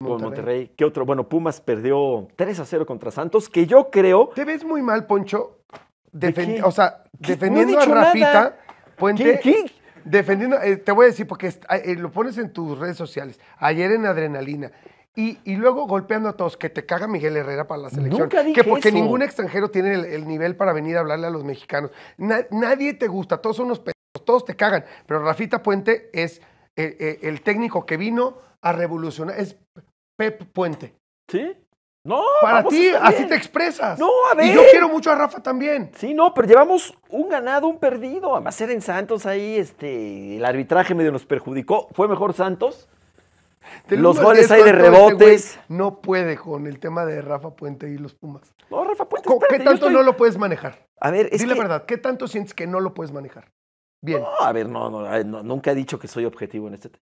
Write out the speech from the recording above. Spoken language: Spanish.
Monterrey. ¿Qué otro? Bueno, Pumas perdió 3 a 0 contra Santos, que yo creo. ¿Te ves muy mal, Poncho? o sea, defendiendo a Rafita Puente. Defendiendo, eh, te voy a decir, porque ah, eh, lo pones en tus redes sociales. Ayer en Adrenalina. Y, luego golpeando a todos, que te caga Miguel Herrera para la selección. Nunca dije que porque ningún extranjero tiene el, nivel para venir a hablarle a los mexicanos. nadie te gusta, todos son unos pedos, todos te cagan. Pero Rafita Puente es eh, el, técnico que vino a revolucionar es Pep Puente. ¿Sí? No, para ti, así te expresas. No, a ver. Y yo quiero mucho a Rafa también. Sí, no, pero llevamos un ganado, un perdido. Además, ser en Santos ahí, este, el arbitraje medio nos perjudicó. Fue mejor Santos. los goles hay de este rebotes. no puede con el tema de Rafa Puente y los Pumas. No, Rafa Puente. ¿Qué tanto no lo puedes manejar? A ver, es Dile la verdad, ¿qué tanto sientes que no lo puedes manejar? Bien. a ver, no, no, nunca he dicho que soy objetivo en este tema.